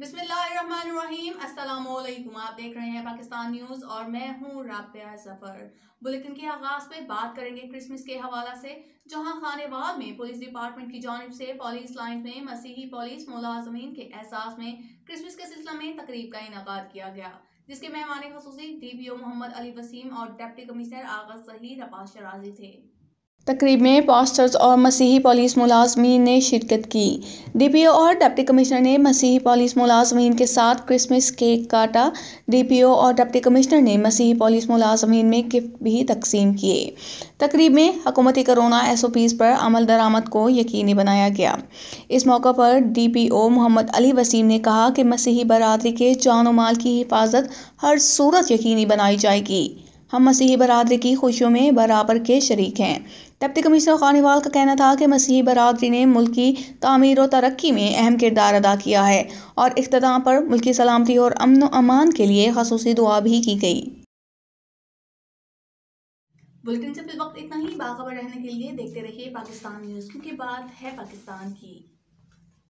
बिस्मिल्लाहिर्रहमानिर्रहीम अस्सलाम वालेकुम आप देख रहे हैं पाकिस्तान न्यूज़ और मैं हूँ राबिया जफर बुलेटिन के आगाज़ पे बात करेंगे क्रिसमस के हवाला से जहाँ खानेवाद में पुलिस डिपार्टमेंट की जानब से पुलिस लाइन में मसीही पुलिस मुलाजमीन के एहसास में क्रिसमस के सिलसिला में तकरीब का इनका किया गया जिसके मेहमान खसूसी D P O Mohammad Ali Waseem और डिप्टी कमिश्नर आगा सहीर अब्बास शराजी थे तकरीब में पास्टर्स और मसीही पुलिस मुलाजमीन ने शिरकत की डीपीओ और डिप्टी कमिश्नर ने मसीही पुलिस मुलाजमीन के साथ क्रिसमस केक काटा डीपीओ और डिप्टी कमिश्नर ने मसीही पुलिस मुलाजमीन में गिफ्ट भी तकसीम किए तकरीब में हकूमती कोरोना एस ओ पीज़ पर अमल दरामद को यकीनी बनाया गया इस मौके पर D P O Mohammad Ali Waseem ने कहा कि मसीही बरदरी के जान माल की हिफाजत हर सूरत यकीनी बनाई जाएगी हम मसीही बरदरी की खुशियों में बराबर के शरीक हैं डिप्टी कमिश्नर खानीवाल का कहना था कि मसीह बरदरी ने मुल्क की तमीर और तरक्की में अहम किरदार अदा किया है और इख्ताम पर मुल्क की सलामती और अमन अमान के लिए खसूस दुआ भी की गई बुलेटिन से वक्त इतना ही बाखबर रहने के लिए देखते रहिए पाकिस्तान न्यूज़ क्योंकि बात है पाकिस्तान की